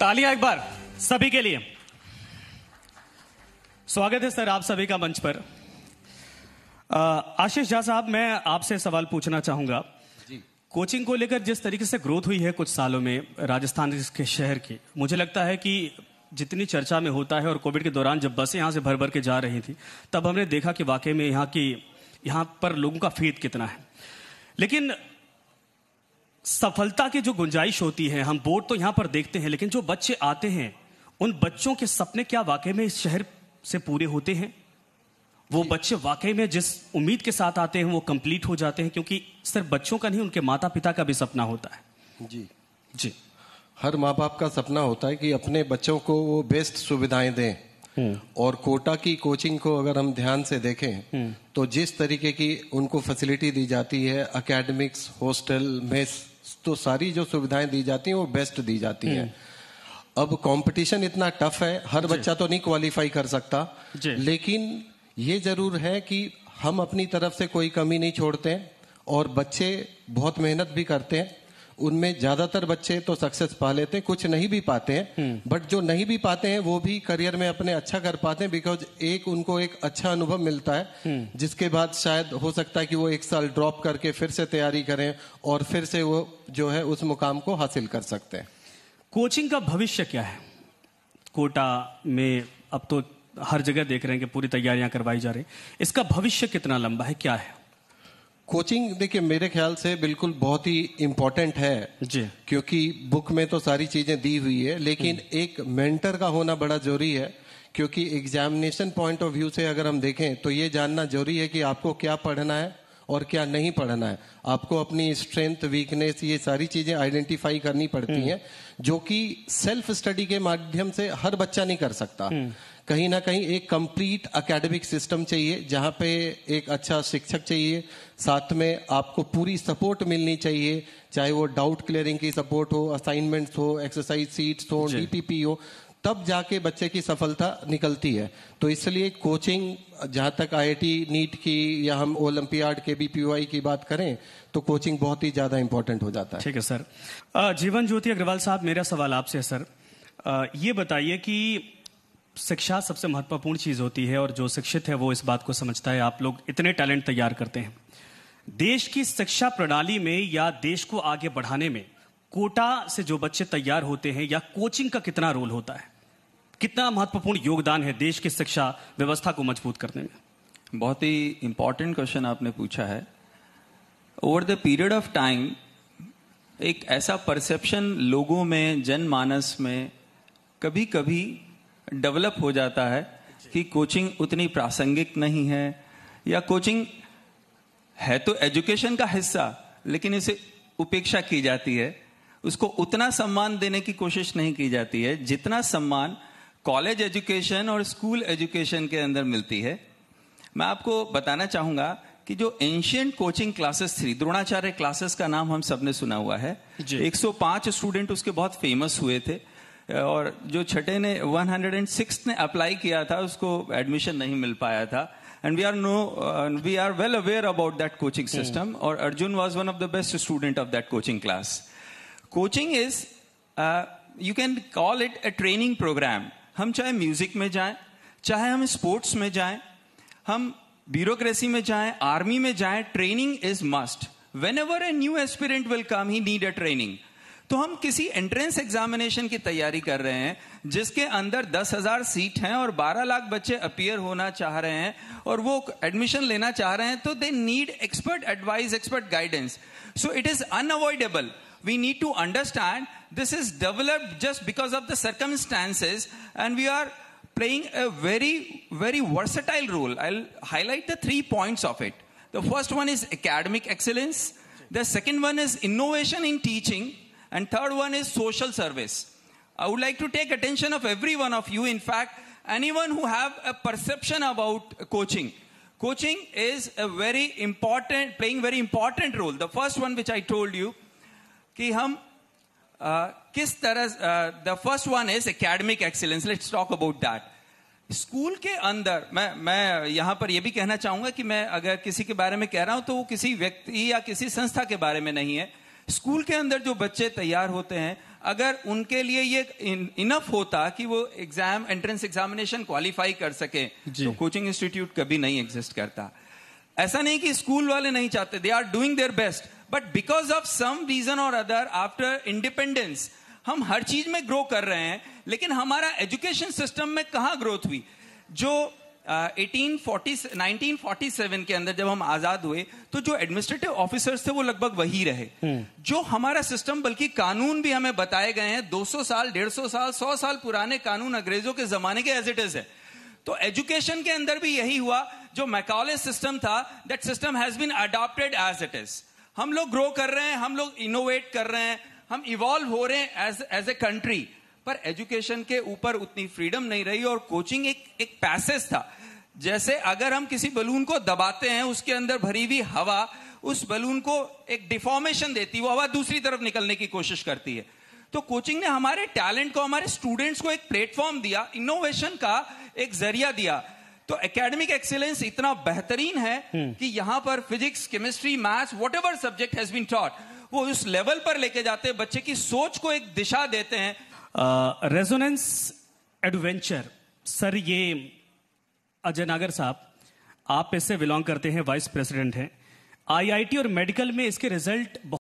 तालियां एक बार सभी के लिए स्वागत है सर आप सभी का मंच पर आशीष झा साहब मैं आपसे सवाल पूछना चाहूंगा कोचिंग को लेकर जिस तरीके से ग्रोथ हुई है कुछ सालों में राजस्थान के शहर की मुझे लगता है कि जितनी चर्चा में होता है और कोविड के दौरान जब बसें यहाँ से भर भर के जा रही थी तब हमने देखा कि वाकई में यहाँ की यहाँ पर लोगों का फीत कितना है लेकिन सफलता की जो गुंजाइश होती है हम बोर्ड तो यहां पर देखते हैं लेकिन जो बच्चे आते हैं उन बच्चों के सपने क्या वाकई में इस शहर से पूरे होते हैं वो बच्चे वाकई में जिस उम्मीद के साथ आते हैं वो कंप्लीट हो जाते हैं क्योंकि सिर्फ बच्चों का नहीं उनके माता पिता का भी सपना होता है जी जी हर माँ बाप का सपना होता है कि अपने बच्चों को वो बेस्ट सुविधाएं दें हम्म। और कोटा की कोचिंग को अगर हम ध्यान से देखें हम्म। तो जिस तरीके की उनको फैसिलिटी दी जाती है अकेडमिक्स हॉस्टल मेस तो सारी जो सुविधाएं दी जाती हैं वो बेस्ट दी जाती हैं हम्म। अब कंपटीशन इतना टफ है हर बच्चा तो नहीं क्वालिफाई कर सकता लेकिन ये जरूर है कि हम अपनी तरफ से कोई कमी नहीं छोड़ते और बच्चे बहुत मेहनत भी करते हैं उनमें ज्यादातर बच्चे तो सक्सेस पा लेते हैं कुछ नहीं भी पाते हैं बट हम्म। जो नहीं भी पाते हैं वो भी करियर में अपने अच्छा कर पाते हैं बिकॉज एक उनको एक अच्छा अनुभव मिलता है हम्म। जिसके बाद शायद हो सकता है कि वो एक साल ड्रॉप करके फिर से तैयारी करें और फिर से वो जो है उस मुकाम को हासिल कर सकते हैं कोचिंग का भविष्य क्या है कोटा में अब तो हर जगह देख रहे हैं कि पूरी तैयारियां करवाई जा रही इसका भविष्य कितना लंबा है क्या है कोचिंग देखिए मेरे ख्याल से बिल्कुल बहुत ही इम्पोर्टेंट है जी क्योंकि बुक में तो सारी चीजें दी हुई है लेकिन हम्म। एक मेंटर का होना बड़ा जरूरी है क्योंकि एग्जामिनेशन पॉइंट ऑफ व्यू से अगर हम देखें तो ये जानना जरूरी है कि आपको क्या पढ़ना है और क्या नहीं पढ़ना है आपको अपनी स्ट्रेंथ वीकनेस ये सारी चीजें आइडेंटिफाई करनी पड़ती हम्म। हैं जो कि सेल्फ स्टडी के माध्यम से हर बच्चा नहीं कर सकता हम्म। कहीं ना कहीं एक कंप्लीट एकेडमिक सिस्टम चाहिए जहाँ पे एक अच्छा शिक्षक चाहिए साथ में आपको पूरी सपोर्ट मिलनी चाहिए चाहे वो डाउट क्लियरिंग की सपोर्ट हो असाइनमेंट्स हो एक्सरसाइज सीट्स हो डीपीपी हो तब जाके बच्चे की सफलता निकलती है तो इसलिए कोचिंग जहाँ तक आईआईटी नीट की या हम ओलंपियाड के बी की बात करें तो कोचिंग बहुत ही ज़्यादा इंपॉर्टेंट हो जाता है ठीक है सर जीवन ज्योति अग्रवाल साहब मेरा सवाल आपसे है सर ये बताइए कि शिक्षा सबसे महत्वपूर्ण चीज़ होती है और जो शिक्षित है वो इस बात को समझता है आप लोग इतने टैलेंट तैयार करते हैं देश की शिक्षा प्रणाली में या देश को आगे बढ़ाने में कोटा से जो बच्चे तैयार होते हैं या कोचिंग का कितना रोल होता है कितना महत्वपूर्ण योगदान है देश की शिक्षा व्यवस्था को मजबूत करने में बहुत ही इंपॉर्टेंट क्वेश्चन आपने पूछा है over the period of time एक ऐसा परसेप्शन लोगों में जनमानस में कभी कभी डेवलप हो जाता है कि कोचिंग उतनी प्रासंगिक नहीं है या कोचिंग है तो एजुकेशन का हिस्सा लेकिन इसे उपेक्षा की जाती है उसको उतना सम्मान देने की कोशिश नहीं की जाती है जितना सम्मान कॉलेज एजुकेशन और स्कूल एजुकेशन के अंदर मिलती है मैं आपको बताना चाहूंगा कि जो एंशियंट कोचिंग क्लासेस थी द्रोणाचार्य क्लासेस का नाम हम सबने सुना हुआ है 105 स्टूडेंट उसके बहुत फेमस हुए थे और जो छठे ने वन हंड्रेड एंड सिक्स ने अप्लाई किया था उसको एडमिशन नहीं मिल पाया था and we are know we are well aware about that coaching system और Arjun was one of the best student of that coaching class coaching is you can call it a training program हम चाहे music में जाएं चाहे हम sports में जाएं हम ब्यूरोक्रेसी में जाएं आर्मी में जाएं training is must whenever a new aspirant will come he need a training तो हम किसी एंट्रेंस एग्जामिनेशन की तैयारी कर रहे हैं जिसके अंदर दस हजार सीट हैं और बारह लाख बच्चे अपियर होना चाह रहे हैं और वो एडमिशन लेना चाह रहे हैं तो they need expert advice expert guidance so it is unavoidable we need to understand this is developed just because of the circumstances and we are playing a very very versatile role I highlight the three points of it the first one is academic excellence the second one is innovation in teaching And third one is social service. I would like to take attention of every one of you, in fact, anyone who have a perception about coaching. Coaching is a very important, playing very important role. The first one which I told you, कि हम किस the first one is academic excellence. Let's talk about that. School के अंदर मैं मैं यहाँ पर यह भी कहना चाहूंगा कि मैं अगर किसी के बारे में कह रहा हूं तो वो किसी व्यक्ति या किसी संस्था के बारे में नहीं है स्कूल के अंदर जो बच्चे तैयार होते हैं अगर उनके लिए ये इनफ होता कि वो एग्जाम एंट्रेंस एग्जामिनेशन क्वालिफाई कर सके तो कोचिंग इंस्टीट्यूट कभी नहीं एग्जिस्ट करता ऐसा नहीं कि स्कूल वाले नहीं चाहते they are doing their best but because of some reason और अदर आफ्टर इंडिपेंडेंस हम हर चीज में ग्रो कर रहे हैं लेकिन हमारा एजुकेशन सिस्टम में कहा ग्रोथ हुई जो eighteen forty nineteen forty seven के अंदर जब हम आजाद हुए तो जो एडमिनिस्ट्रेटिव ऑफिसर्स थे वो लगभग वही रहे हम्म। जो हमारा सिस्टम बल्कि कानून भी हमें बताए गए हैं 200 साल 150 साल 100 साल पुराने कानून अंग्रेजों के जमाने के एज इट इज है तो एजुकेशन के अंदर भी यही हुआ जो मैकॉले सिस्टम था that system has been adopted as it is हम लोग ग्रो कर रहे हैं हम लोग इनोवेट कर रहे हैं हम इवॉल्व हो रहे हैं एज एज ए कंट्री पर एजुकेशन के ऊपर उतनी फ्रीडम नहीं रही और कोचिंग एक एक पैसेज था जैसे अगर हम किसी बलून को दबाते हैं उसके अंदर भरी हुई हवा उस बलून को एक डिफॉर्मेशन देती वो हवा दूसरी तरफ निकलने की कोशिश करती है तो कोचिंग ने हमारे टैलेंट को हमारे स्टूडेंट्स को एक प्लेटफॉर्म दिया इनोवेशन का एक जरिया दिया तो एकेडमिक एक्सीलेंस इतना बेहतरीन है हम्म। कि यहां पर physics chemistry maths what subject has been taught वो उस लेवल पर लेके जाते हैं बच्चे की सोच को एक दिशा देते हैं रेजोनेंस एडवेंचर सर ये अजय नागर साहब आप इससे बिलोंग करते हैं वाइस प्रेसिडेंट हैं आईआईटी और मेडिकल में इसके रिजल्ट